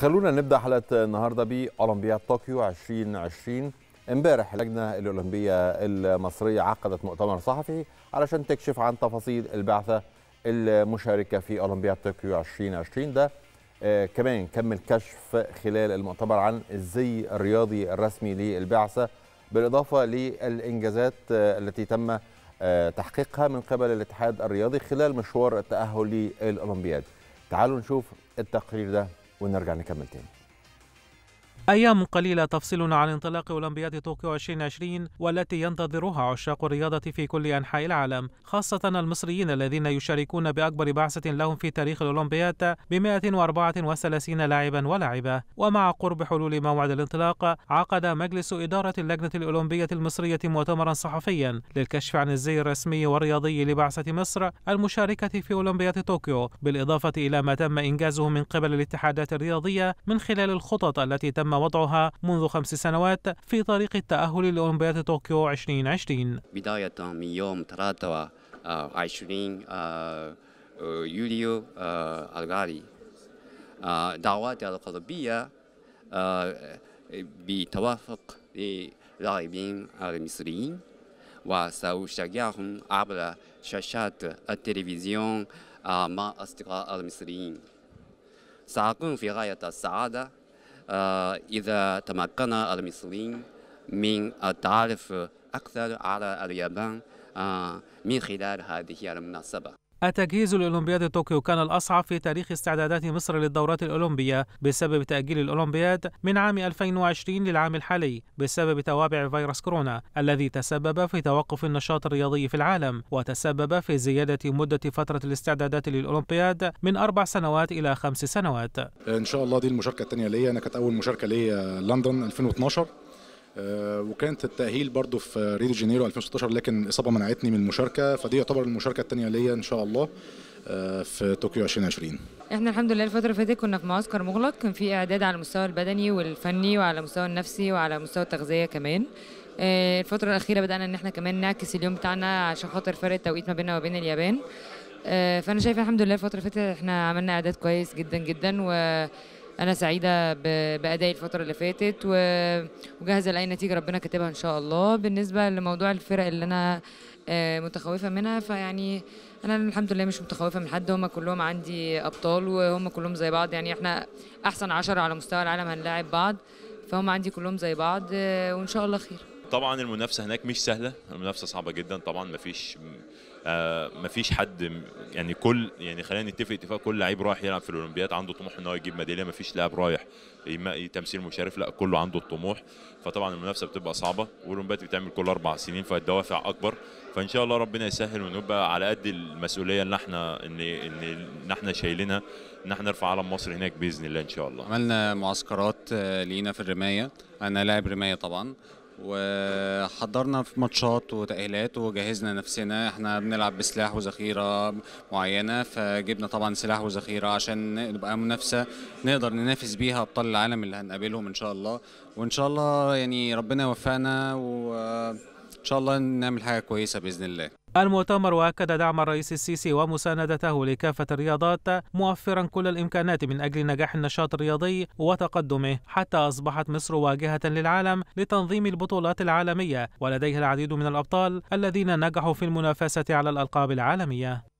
خلونا نبدا حلقه النهارده باولمبياد طوكيو 2020 امبارح اللجنه الاولمبيه المصريه عقدت مؤتمر صحفي علشان تكشف عن تفاصيل البعثه المشاركه في اولمبياد طوكيو 2020 ده آه كمان كمل كشف خلال المؤتمر عن الزي الرياضي الرسمي للبعثه بالاضافه للانجازات آه التي تم آه تحقيقها من قبل الاتحاد الرياضي خلال مشوار التاهل للاولمبياد تعالوا نشوف التقرير ده ونرجع نكمل تاني أيام قليلة تفصلنا عن انطلاق أولمبياد طوكيو 2020 والتي ينتظرها عشاق الرياضة في كل أنحاء العالم خاصة المصريين الذين يشاركون بأكبر بعثة لهم في تاريخ الأولمبياد ب 134 لاعبا ولاعبة ومع قرب حلول موعد الانطلاق عقد مجلس إدارة اللجنة الأولمبية المصرية مؤتمرا صحفيا للكشف عن الزي الرسمي والرياضي لبعثة مصر المشاركة في أولمبياد طوكيو بالإضافة إلى ما تم إنجازه من قبل الاتحادات الرياضية من خلال الخطط التي تم وضعها منذ خمس سنوات في طريق التأهل لأولمبياد طوكيو 2020 بداية من يوم 23 آه، آه، يوليو آه، الغالي دعواتي القلبية بتوافق اللاعبين المصريين وسأشجعهم عبر شاشات التلفزيون مع أصدقاء المصريين سأكون في غاية السعادة آه، إذا تمكن المصريين من التعرف أكثر على اليابان آه، من خلال هذه المناسبة التجهيز لأولمبياد طوكيو كان الأصعب في تاريخ استعدادات مصر للدورات الأولمبية بسبب تأجيل الأولمبياد من عام 2020 للعام الحالي بسبب توابع فيروس كورونا الذي تسبب في توقف النشاط الرياضي في العالم وتسبب في زيادة مدة فترة الاستعدادات للأولمبياد من أربع سنوات إلى خمس سنوات إن شاء الله دي المشاركة الثانية ليا أنا كانت أول مشاركة ليا لندن 2012 آه، وكانت التاهيل برضو في ريو دي جانيرو 2016 لكن الاصابه منعتني من المشاركه فدي يعتبر المشاركه الثانيه ليا ان شاء الله آه، في طوكيو 2020 احنا الحمد لله الفتره اللي فاتت كنا في معسكر مغلق كان في اعداد على المستوى البدني والفني وعلى المستوى النفسي وعلى مستوى التغذيه كمان آه، الفتره الاخيره بدانا ان احنا كمان نعكس اليوم بتاعنا عشان خاطر فرق التوقيت ما بيننا وبين اليابان فانا شايفه الحمد لله الفتره اللي فاتت احنا عملنا اعداد كويس جدا جدا و انا سعيده بادائي الفتره اللي فاتت وجاهزه لاي نتيجه ربنا كاتبها ان شاء الله بالنسبه لموضوع الفرق اللي انا آه، متخوفه منها فيعني انا الحمد لله مش متخوفه من حد هم كلهم عندي ابطال وهم كلهم زي بعض يعني احنا احسن عشرة على مستوى العالم هنلاعب بعض فهم عندي كلهم زي بعض آه، وان شاء الله خير طبعا المنافسه هناك مش سهله المنافسه صعبه جدا طبعا مفيش ما آه، مفيش حد يعني كل يعني خلينا نتفق اتفاق كل لعيب رايح يلعب في الاولمبياد عنده طموح ان هو يجيب ميداليه مفيش لاعب رايح تمثيل مشارف لا كله عنده الطموح فطبعا المنافسه بتبقى صعبه والاولمبياد بتعمل كل اربع سنين فالدوافع اكبر فان شاء الله ربنا يسهل ونبقى على قد المسؤوليه اللي احنا ان ان ان احنا شايلينها ان احنا نرفع علم مصر هناك باذن الله ان شاء الله عملنا معسكرات آه، لينا في الرمايه انا لاعب رمايه طبعا وحضرنا في ماتشات وتأهيلات وجهزنا نفسنا احنا بنلعب بسلاح وذخيره معينه فجبنا طبعا سلاح وذخيره عشان نبقى منافسه نقدر ننافس بيها ابطال العالم اللي هنقابلهم ان شاء الله وان شاء الله يعني ربنا يوفقنا و ان شاء الله نعمل حاجه كويسه باذن الله المؤتمر واكد دعم الرئيس السيسي ومساندته لكافه الرياضات موفرا كل الامكانات من اجل نجاح النشاط الرياضي وتقدمه حتى اصبحت مصر واجهه للعالم لتنظيم البطولات العالميه ولديها العديد من الابطال الذين نجحوا في المنافسه على الالقاب العالميه